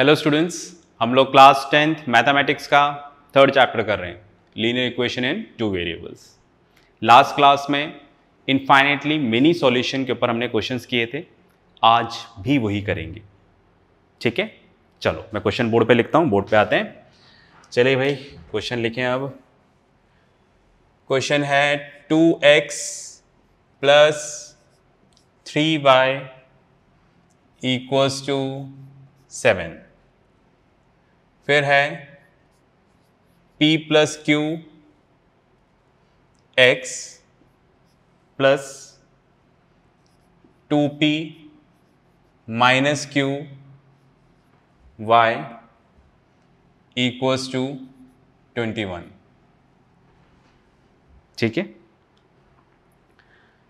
Hello students हम लोग class tenth mathematics का थर्ड चैप्टर कर रहे हैं linear equation in two variables last class में इनफाइनेटली मिनी सॉल्यूशन के ऊपर हमने क्वेश्चंस किए थे आज भी वही करेंगे ठीक है चलो मैं क्वेश्चन बोर्ड पे लिखता हूँ बोर्ड पे आते हैं चलिए भाई क्वेश्चन लिखें अब क्वेश्चन है two x plus three y equals to seven फिर है P plus q x plus two p minus q y equals to twenty one ठीक है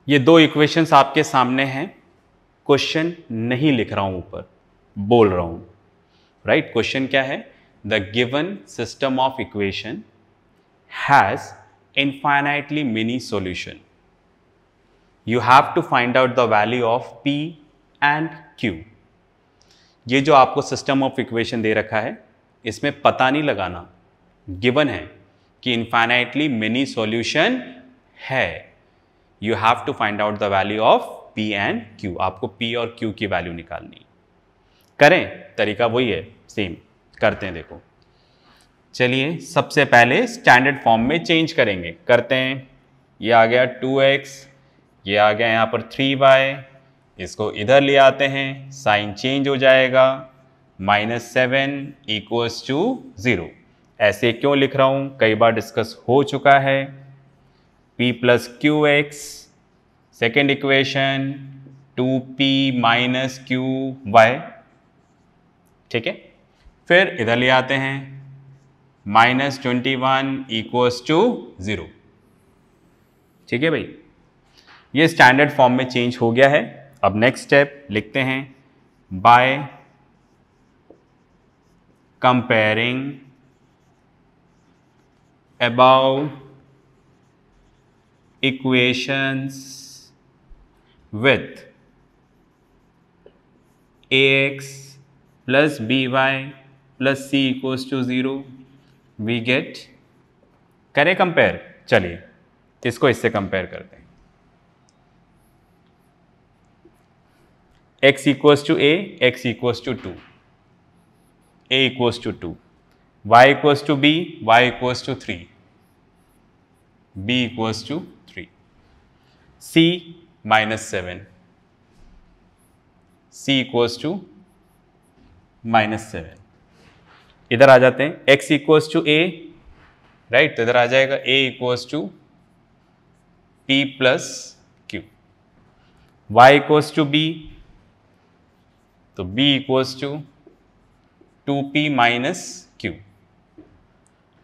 ये दो इक्वेशंस आपके सामने हैं क्वेश्चन नहीं लिख रहा हूं ऊपर बोल रहा हूं राइट right? क्वेश्चन क्या है the given system of equation has infinitely many solution. You have to find out the value of P and Q. ये जो आपको सिस्टम ऑफ इक्वेशन दे रखा है इसमें पता नहीं लगाना गिवन है कि इन्फाइनाइटली मेनी सॉल्यूशन है you have to find out the value of p and q आपको पी और क्यू की वैल्यू निकालनी करें तरीका वही है सेम करते हैं देखो चलिए सबसे पहले स्टैंडर्ड फॉर्म में चेंज करेंगे करते हैं ये आ गया 2x ये आ गया यहाँ पर 3y इसको इधर ले आते हैं साइन चेंज हो जाएगा minus seven equals to zero ऐसे क्यों लिख रहा हूँ कई बार डिस्कस हो चुका है p plus q x second equation two p minus q y ठीक है फिर इधर ले आते हैं minus twenty one equals to zero ठीक है भाई ये स्टैंडर्ड फॉर्म में चेंज हो गया है अब नेक्स्ट स्टेप लिखते हैं by comparing with a x plus b y plus c equals to zero we get करें कंपेयर चलिए इसको इससे कंपेयर करते हैं x equals to a x equals to two a equals to two y equals to b y equals to three b equals to three c minus seven c equals to minus seven इधर आ जाते हैं x equals to a right तो इधर आ जाएगा a equal to p plus q y equal to b तो b equal to two p minus q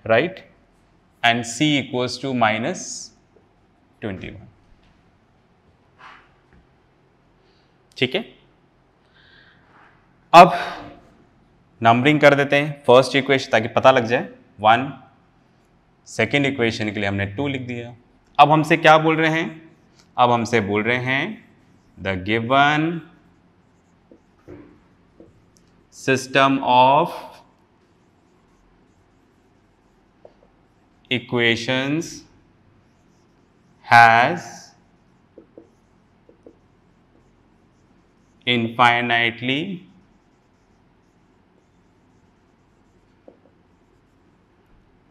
right c c two minus twenty one ठीक है अब नंबरिंग कर देते हैं फर्स्ट इक्वेशन ताकि पता लग जाए वन सेकेंड इक्वेशन के लिए हमने टू लिख दिया अब हमसे क्या बोल रहे हैं अब हमसे बोल रहे हैं the given system of equations has infinitely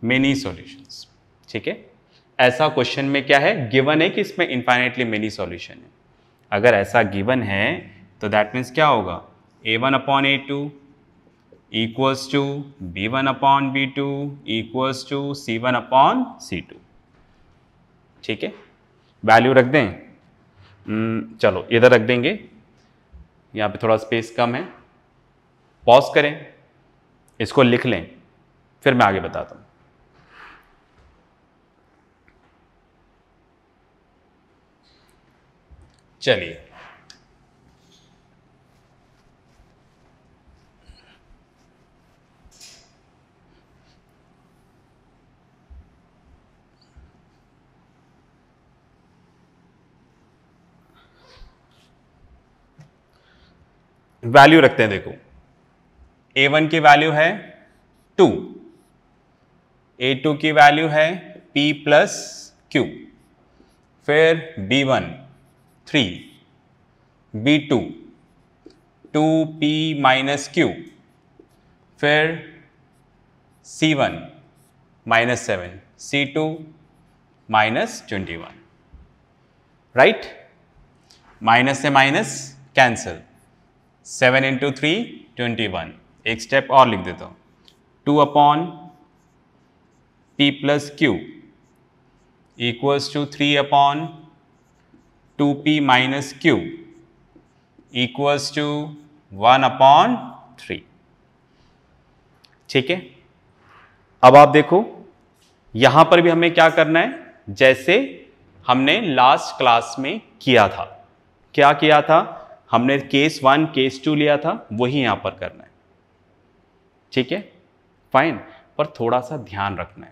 many solutions ठीक है ऐसा क्वेश्चन में क्या है गिवन है कि इसमें इन्फाइनेटली मेनी सॉल्यूशन है अगर ऐसा गिवन है तो दैट मीन्स क्या होगा a one upon a two equals to b one upon b two equals to c one upon c two ठीक है वैल्यू रख दें hmm, चलो इधर रख देंगे यहाँ पे थोड़ा स्पेस कम है पॉज करें इसको लिख लें फिर मैं आगे बताता हूँ चलिए वैल्यू रखते हैं देखो ए वन की वैल्यू है टू ए टू की वैल्यू है पी प्लस क्यू फिर b one three b two two p minus q फिर c one minus seven c two minus twenty one right minus से minus cancel seven into three twenty one एक step और लिख देता हूँ two upon p plus q equals to three upon two p minus q equals to one upon three ठीक है अब आप देखो यहां पर भी हमें क्या करना है जैसे हमने लास्ट क्लास में किया था क्या किया था हमने केस वन केस टू लिया था वही यहां पर करना है ठीक है फाइन पर थोड़ा सा ध्यान रखना है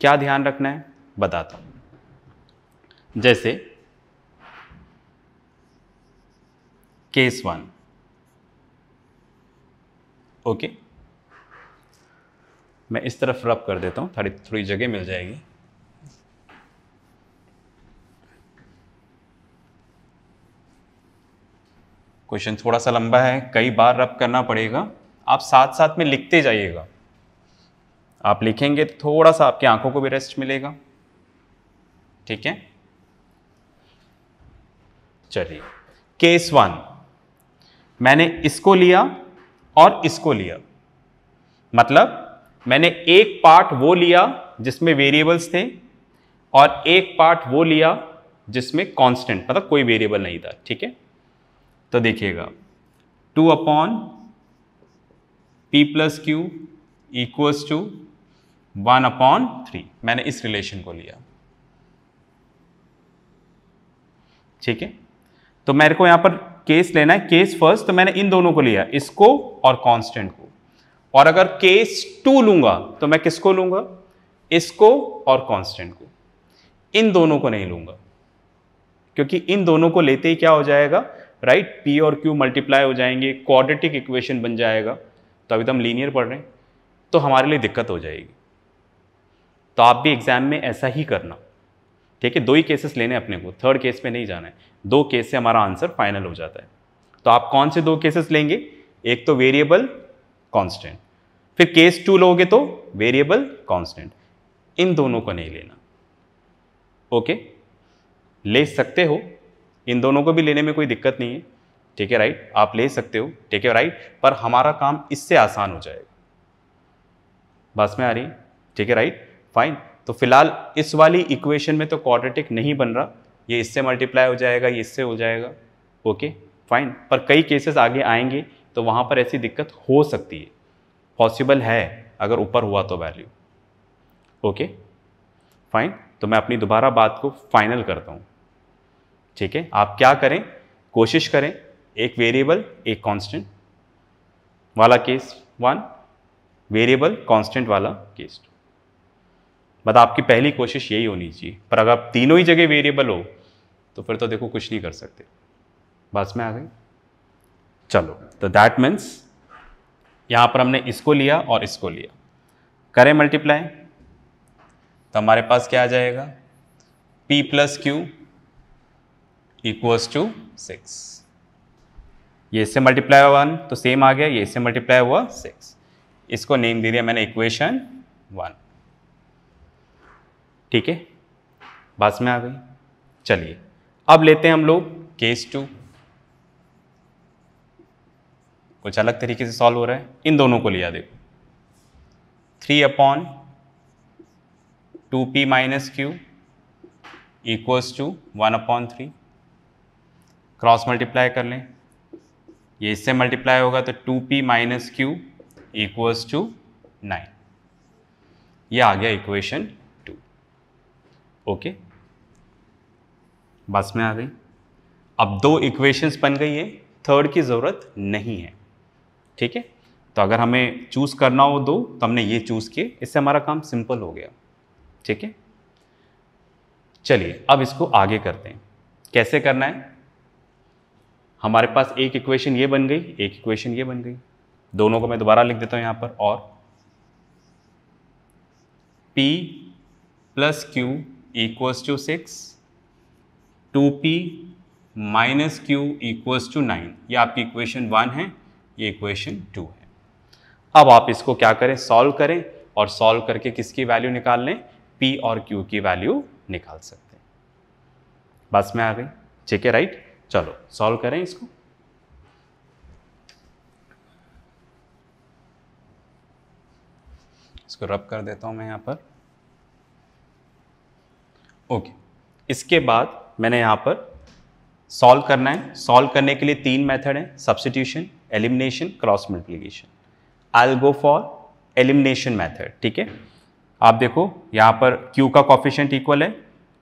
क्या ध्यान रखना है बताता हूं जैसे केस वन ओके मैं इस तरफ रब कर देता हूँ थोड़ी थोड़ी जगह मिल जाएगी क्वेश्चन थोड़ा सा लंबा है कई बार रब करना पड़ेगा आप साथ साथ में लिखते जाइएगा आप लिखेंगे थोड़ा सा आपकी आंखों को भी रेस्ट मिलेगा ठीक है चलिए केस वन मैंने इसको लिया और इसको लिया मतलब मैंने एक पार्ट वो लिया जिसमें वेरिएबल्स थे और एक पार्ट वो लिया जिसमें कांस्टेंट मतलब कोई वेरिएबल नहीं था ठीक है तो देखिएगा two upon p plus q equals to one upon three मैंने इस रिलेशन को लिया ठीक है तो मेरे को यहाँ पर केस लेना है केस फर्स्ट तो मैंने इन दोनों को लिया इसको और कांस्टेंट को और अगर केस टू लूंगा तो मैं किसको लूंगा इसको और कांस्टेंट को इन दोनों को नहीं लूंगा क्योंकि इन दोनों को लेते ही क्या हो जाएगा राइट पी और क्यू मल्टीप्लाई हो जाएंगे क्वाड्रेटिक इक्वेशन बन जाएगा तो अभी तो हम लीनियर पढ़ रहे हैं तो हमारे लिए दिक्कत हो जाएगी तो आप भी एग्जाम में ऐसा ही करना ठीक है दो ही केसेस लेने अपने को थर्ड केस में नहीं जाना है दो केस से हमारा आंसर फाइनल हो जाता है तो आप कौन से दो केसेस लेंगे एक तो वेरिएबल कांस्टेंट फिर केस टू लोगे तो वेरिएबल कांस्टेंट इन दोनों को नहीं लेना ओके ले सकते हो इन दोनों को भी लेने में कोई दिक्कत नहीं है ठीक है राइट आप ले सकते हो ठीक है राइट पर हमारा काम इससे आसान हो जाएगा बस में आ रही ठीक है राइट फाइन तो फिलहाल इस वाली इक्वेशन में तो क्वाड्रेटिक नहीं बन रहा ये इससे मल्टीप्लाई हो जाएगा ये इससे हो जाएगा ओके फाइन पर कई केसेस आगे आएंगे तो वहाँ पर ऐसी दिक्कत हो सकती है पॉसिबल है अगर ऊपर हुआ तो वैल्यू ओके फाइन तो मैं अपनी दोबारा बात को फाइनल करता हूँ ठीक है आप क्या करें कोशिश करें एक वेरिएबल एक कांस्टेंट वाला केस वन वेरिएबल कांस्टेंट वाला केस टू बट मतलब आपकी पहली कोशिश यही होनी चाहिए पर अगर आप तीनों ही जगह वेरिएबल हो तो फिर तो देखो कुछ नहीं कर सकते बस में आ गई चलो तो दैट मीन्स यहाँ पर हमने इसको लिया और इसको लिया करें मल्टीप्लाई तो हमारे पास क्या आ जाएगा p plus q equals to six ये इससे मल्टीप्लाई हुआ वन तो सेम आ गया ये इससे मल्टीप्लाई हुआ सिक्स इसको नेम दे दिया मैंने इक्वेशन वन ठीक है बस में आ गई चलिए अब लेते हैं हम लोग केस टू कुछ अलग तरीके से सॉल्व हो रहा है इन दोनों को लिया देखो three upon two p minus q equals to one upon three cross multiply कर लें ये इससे मल्टीप्लाई होगा तो two p minus q equals to nine ये आ गया इक्वेशन ओके बस में आ गई अब दो इक्वेशंस बन गई है थर्ड की ज़रूरत नहीं है ठीक है तो अगर हमें चूज़ करना हो दो तो हमने ये चूज़ किए इससे हमारा काम सिंपल हो गया ठीक है चलिए अब इसको आगे करते हैं कैसे करना है हमारे पास एक इक्वेशन ये बन गई एक इक्वेशन ये बन गई दोनों को मैं दोबारा लिख देता हूँ यहाँ पर और P plus q equals to six two p minus q equals to nine ये आपकी इक्वेशन वन है ये इक्वेशन टू है अब आप इसको क्या करें सॉल्व करें और सॉल्व करके किसकी वैल्यू निकाल लें पी और क्यू की वैल्यू निकाल सकते हैं बस में आ गई ठीक है राइट चलो सॉल्व करें इसको इसको रब कर देता हूं मैं यहां पर ओके इसके बाद मैंने यहाँ पर सॉल्व करना है सॉल्व करने के लिए तीन मेथड हैं substitution elimination cross multiplication I'll go for elimination method ठीक है आप देखो यहाँ पर क्यू का कॉफिशेंट इक्वल है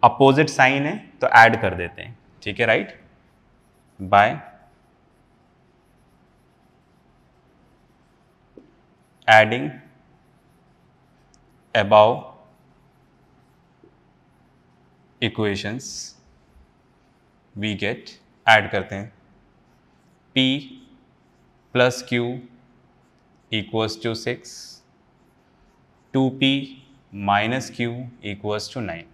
अपोजिट साइन है तो ऐड कर देते हैं ठीक है right by adding above equations we get add करते हैं P plus q equals to six two p minus q equals to nine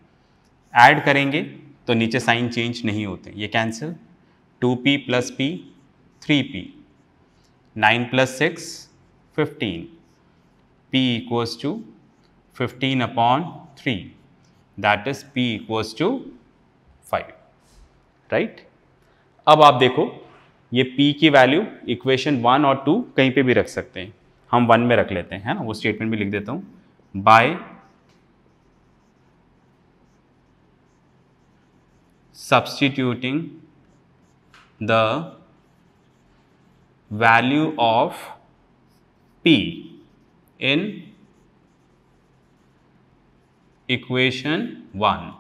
add करेंगे तो नीचे साइन चेंज नहीं होते ये cancel two p plus p three p nine plus six fifteen p equals to fifteen upon three that is p equals to five right अब आप देखो ये P की वैल्यू इक्वेशन वन और टू कहीं पे भी रख सकते हैं हम वन में रख लेते हैं है ना वो स्टेटमेंट भी लिख देता हूँ by substituting the value of P in equation one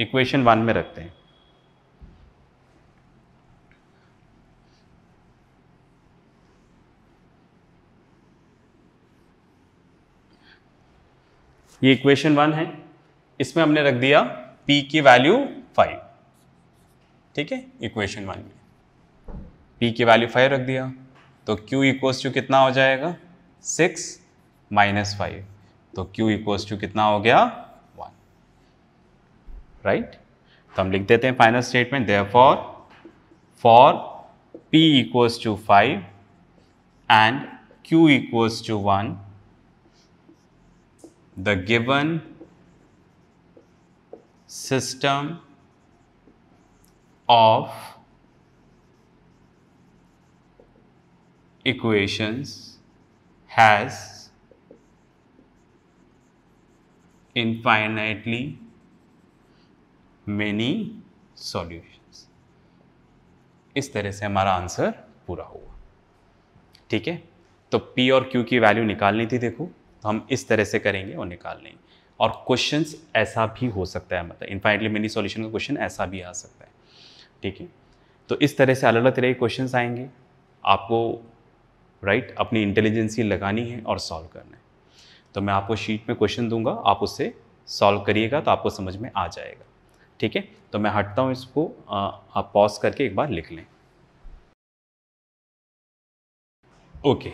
equation one में रखते हैं ये इक्वेशन वन है इसमें हमने रख दिया p की वैल्यू फाइव ठीक है इक्वेशन वन में p की वैल्यू फाइव रख दिया तो q इक्वल्स टू कितना हो जाएगा सिक्स माइनस फाइव तो Q इक्वल्स टू कितना हो गया वन राइट right? तो हम लिख देते हैं final statement therefore for p equals to five and Q equals to one the given system of equations has infinitely many solutions इस तरह से हमारा आंसर पूरा हुआ ठीक है तो P और Q की वैल्यू निकालनी थी देखो तो हम इस तरह से करेंगे और निकाल लेंगे और क्वेश्चन ऐसा भी हो सकता है मतलब इन्फाइनली मेनी सॉल्यूशन का क्वेश्चन ऐसा भी आ सकता है ठीक है तो इस तरह से अलग अलग तरह के क्वेश्चन आएंगे आपको राइट right, अपनी इंटेलिजेंसी लगानी है और सॉल्व करना है तो मैं आपको शीट में क्वेश्चन दूंगा आप उसे सॉल्व करिएगा तो आपको समझ में आ जाएगा ठीक है तो मैं हटता हूँ इसको आप पॉज करके एक बार लिख लें ओके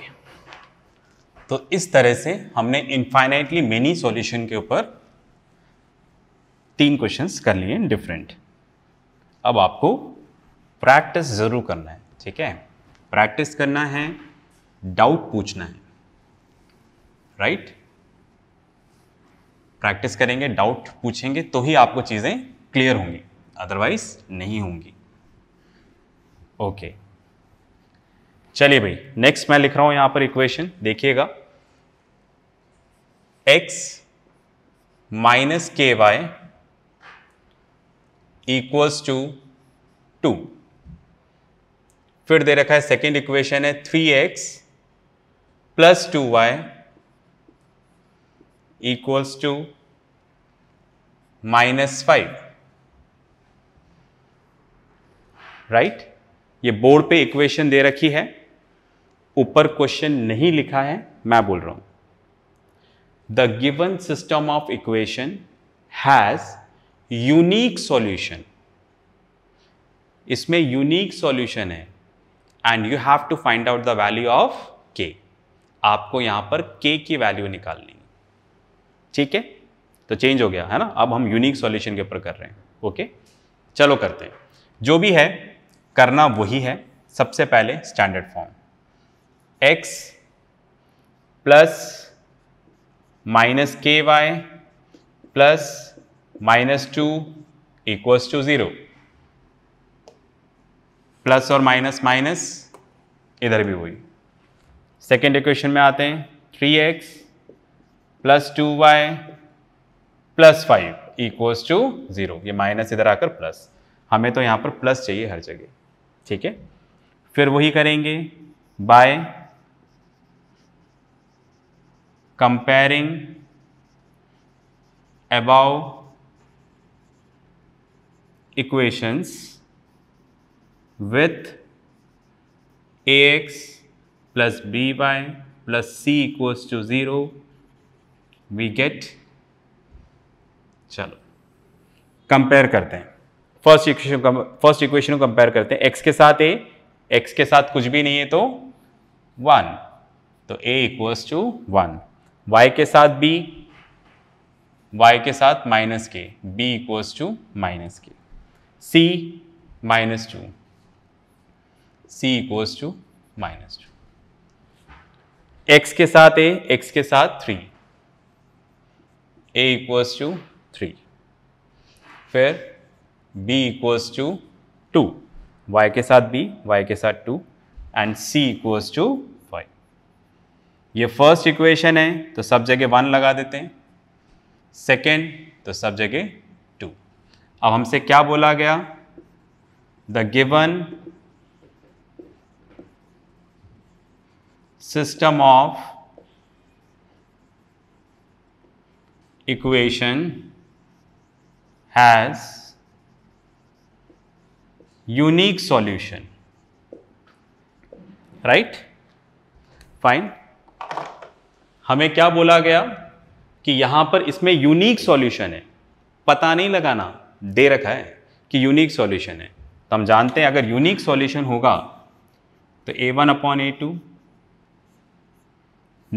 तो इस तरह से हमने इन्फाइनाइटली मेनी सॉल्यूशन के ऊपर तीन क्वेश्चंस कर लिए डिफरेंट अब आपको प्रैक्टिस ज़रूर करना है ठीक है प्रैक्टिस करना है डाउट पूछना है राइट right? प्रैक्टिस करेंगे डाउट पूछेंगे तो ही आपको चीज़ें क्लियर होंगी अदरवाइज नहीं होंगी ओके okay. चलिए भाई नेक्स्ट मैं लिख रहा हूं यहां पर इक्वेशन देखिएगा x minus k y equals to two फिर दे रखा है सेकेंड इक्वेशन है three x plus two y equals to minus five right ये बोर्ड पे इक्वेशन दे रखी है ऊपर क्वेश्चन नहीं लिखा है मैं बोल रहा हूं the given system of equation has unique solution इसमें यूनिक सॉल्यूशन है and you have to find out the value of k आपको यहां पर के की वैल्यू निकालनी ठीक है तो चेंज हो गया है ना अब हम यूनिक सॉल्यूशन के ऊपर कर रहे हैं ओके चलो करते हैं जो भी है करना वही है सबसे पहले standard form x plus minus k y plus minus two equals to zero plus और माइनस माइनस इधर भी वही सेकेंड इक्वेशन में आते हैं three x plus two y plus five equals to zero ये माइनस इधर आकर प्लस हमें तो यहाँ पर प्लस चाहिए हर जगह ठीक है फिर वही करेंगे by comparing above a x plus b y plus c equals to zero we get चलो कंपेयर करते हैं फर्स्ट इक्वेशन फर्स्ट इक्वेशन को कंपेयर करते हैं एक्स के साथ ए एक्स के साथ कुछ भी नहीं है तो वन तो a equals to one y के साथ बी वाई के साथ माइनस के B equals to minus k c minus two c equals to minus two x के साथ ए एक्स के साथ three a equals to three फिर b equals to two y के साथ बी वाई के साथ two and c equals to five ये फर्स्ट इक्वेशन है तो सब जगह वन लगा देते हैं सेकेंड तो सब जगह टू अब हमसे क्या बोला गया the given system of equation has unique solution right fine हमें क्या बोला गया कि यहां पर इसमें यूनिक सॉल्यूशन है पता नहीं लगाना दे रखा है कि यूनिक सॉल्यूशन है तो हम जानते हैं अगर यूनिक सॉल्यूशन होगा तो a one upon a two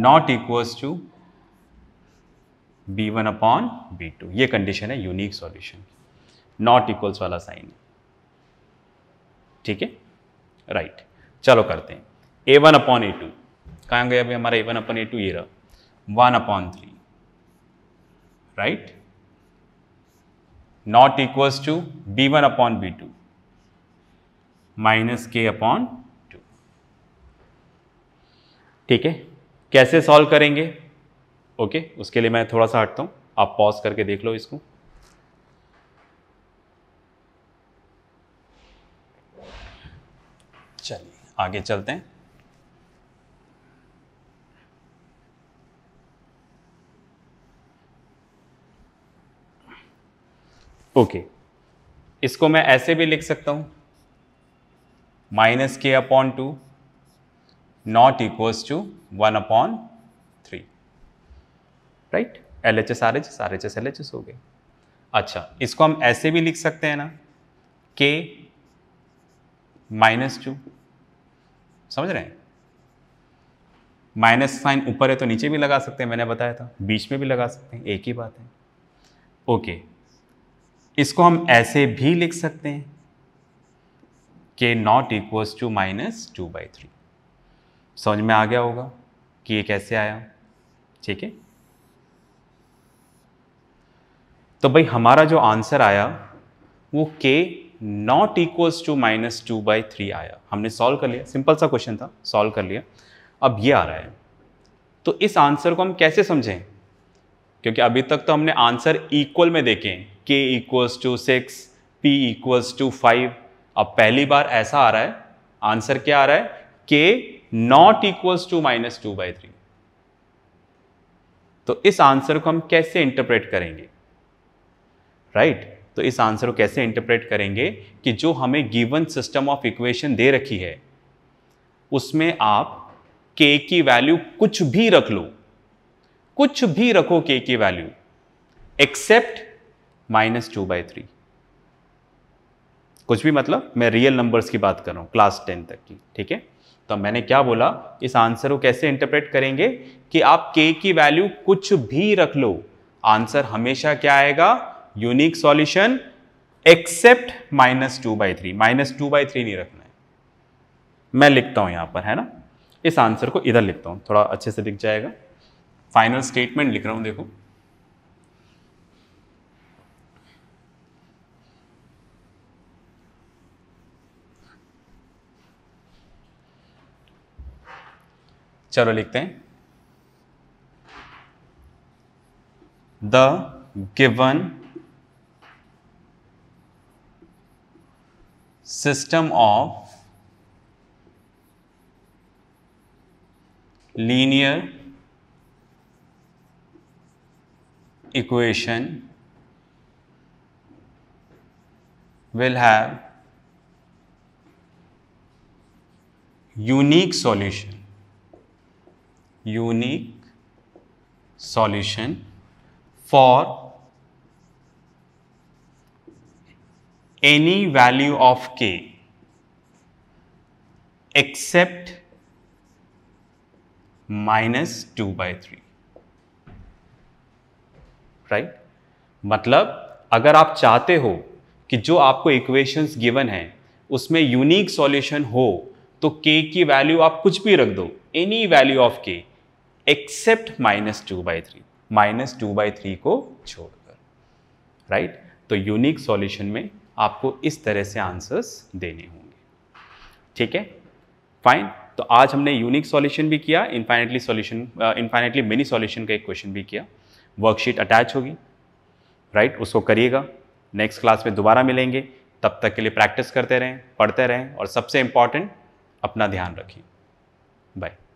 not equals to b one upon b two ये कंडीशन है यूनिक सॉल्यूशन नॉट इक्वल्स वाला साइन ठीक है राइट चलो करते हैं a one upon a two कहाँ गया अभी हमारा a one upon a two ये रहा one upon three right not equals to b one upon b two minus k upon two ठीक है कैसे सॉल्व करेंगे ओके उसके लिए मैं थोड़ा सा हटता हूँ आप पॉज करके देख लो इसको चलिए आगे चलते हैं ओके okay. इसको मैं ऐसे भी लिख सकता हूं minus k upon two not equals to one upon three right L H S R H S R H S L H S हो गए अच्छा इसको हम ऐसे भी लिख सकते हैं ना के माइनस टू समझ रहे हैं माइनस साइन ऊपर है तो नीचे भी लगा सकते हैं मैंने बताया था बीच में भी लगा सकते हैं एक ही बात है ओके इसको हम ऐसे भी लिख सकते हैं k not equals to minus two by three समझ में आ गया होगा कि ये कैसे आया ठीक है तो भाई हमारा जो आंसर आया वो k not equals to minus two by three आया हमने सॉल्व कर लिया सिंपल सा क्वेश्चन था सॉल्व कर लिया अब ये आ रहा है तो इस आंसर को हम कैसे समझें क्योंकि अभी तक तो हमने आंसर इक्वल में देखे k equals to six p equals to five अब पहली बार ऐसा आ रहा है आंसर क्या आ रहा है k not equals to minus two by three तो इस आंसर को हम कैसे इंटरप्रेट करेंगे राइट right? तो इस आंसर को कैसे इंटरप्रेट करेंगे कि जो हमें गिवन सिस्टम ऑफ इक्वेशन दे रखी है उसमें आप के की वैल्यू कुछ भी रख लो कुछ भी रखो के की value except minus two by three कुछ भी मतलब मैं रियल नंबर्स की बात कर रहा हूं क्लास टेन तक की ठीक है तो मैंने क्या बोला इस आंसर को कैसे इंटरप्रेट करेंगे कि आप के की वैल्यू कुछ भी रख लो आंसर हमेशा क्या आएगा unique solution except minus two by three minus two by three नहीं रखना है मैं लिखता हूं यहां पर है ना इस आंसर को इधर लिखता हूं थोड़ा अच्छे से दिख जाएगा फाइनल स्टेटमेंट लिख रहा हूं देखो चलो लिखते हैं the given system of linear equation will have unique solution unique solution for any value of k except minus two by three right मतलब अगर आप चाहते हो कि जो आपको इक्वेशंस गिवन है उसमें यूनिक सॉल्यूशन हो तो k की वैल्यू आप कुछ भी रख दो any value of k except minus two by three minus two by three को छोड़कर राइट right? तो यूनिक सॉल्यूशन में आपको इस तरह से आंसर्स देने होंगे ठीक है फाइन तो आज हमने यूनिक सॉल्यूशन भी किया infinitely solution infinitely many solution का एक क्वेश्चन भी किया वर्कशीट अटैच होगी राइट right? उसको करिएगा नेक्स्ट क्लास में दोबारा मिलेंगे तब तक के लिए प्रैक्टिस करते रहें पढ़ते रहें और सबसे इम्पॉर्टेंट अपना ध्यान रखें बाय